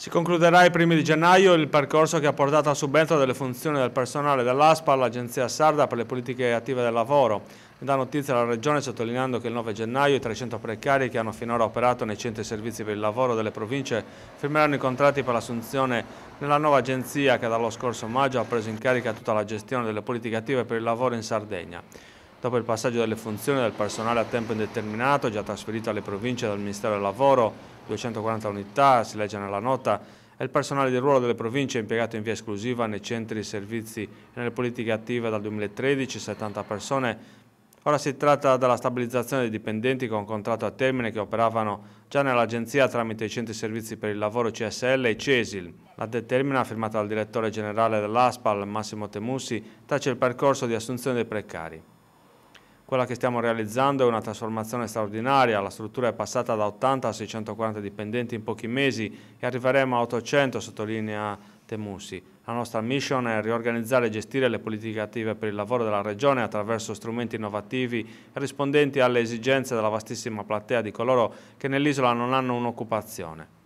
Si concluderà ai primi di gennaio il percorso che ha portato al subentro delle funzioni del personale dell'ASPA all'Agenzia Sarda per le politiche attive del lavoro. Da notizia alla Regione sottolineando che il 9 gennaio i 300 precari che hanno finora operato nei centri servizi per il lavoro delle province firmeranno i contratti per l'assunzione nella nuova agenzia che dallo scorso maggio ha preso in carica tutta la gestione delle politiche attive per il lavoro in Sardegna. Dopo il passaggio delle funzioni del personale a tempo indeterminato già trasferito alle province dal Ministero del Lavoro, 240 unità, si legge nella nota, è il personale di ruolo delle province impiegato in via esclusiva nei centri servizi e nelle politiche attive dal 2013, 70 persone. Ora si tratta della stabilizzazione dei dipendenti con contratto a termine che operavano già nell'agenzia tramite i centri servizi per il lavoro CSL e CESIL. La determina firmata dal direttore generale dell'ASPAL Massimo Temussi, traccia il percorso di assunzione dei precari. Quella che stiamo realizzando è una trasformazione straordinaria, la struttura è passata da 80 a 640 dipendenti in pochi mesi e arriveremo a 800, sottolinea Temussi. La nostra mission è riorganizzare e gestire le politiche attive per il lavoro della Regione attraverso strumenti innovativi rispondenti alle esigenze della vastissima platea di coloro che nell'isola non hanno un'occupazione.